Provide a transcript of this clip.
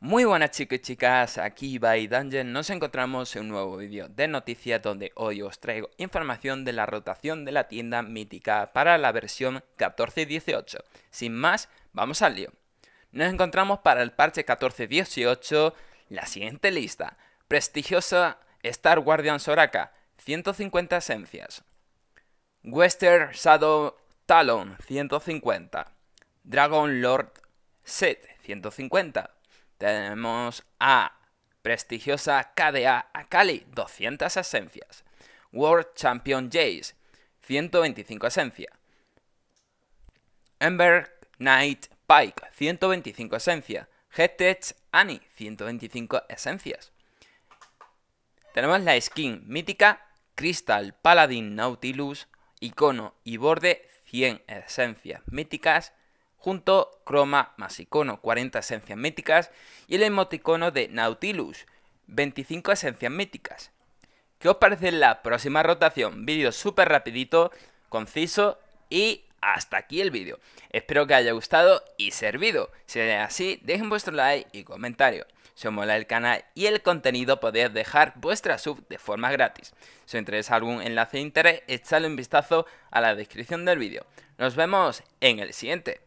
Muy buenas chicos y chicas, aquí by Dungeon nos encontramos en un nuevo vídeo de noticias donde hoy os traigo información de la rotación de la tienda mítica para la versión 1418. Sin más, vamos al lío. Nos encontramos para el parche 1418 la siguiente lista. Prestigiosa Star Guardian Soraka, 150 esencias. Western Shadow Talon 150, Dragon Lord Set 150, tenemos a prestigiosa KDA Akali 200 esencias, World Champion Jace 125 esencia, Ember Knight Pike 125 esencia, Headtech Annie 125 esencias. Tenemos la skin mítica Crystal Paladin Nautilus icono y borde 100 esencias míticas, junto croma más icono 40 esencias míticas y el emoticono de Nautilus 25 esencias míticas. ¿Qué os parece la próxima rotación? Vídeo súper rapidito, conciso y hasta aquí el vídeo. Espero que haya gustado y servido. Si es así, dejen vuestro like y comentario. Si os mola el canal y el contenido, podéis dejar vuestra sub de forma gratis. Si os interesa algún enlace de interés, echadle un vistazo a la descripción del vídeo. Nos vemos en el siguiente.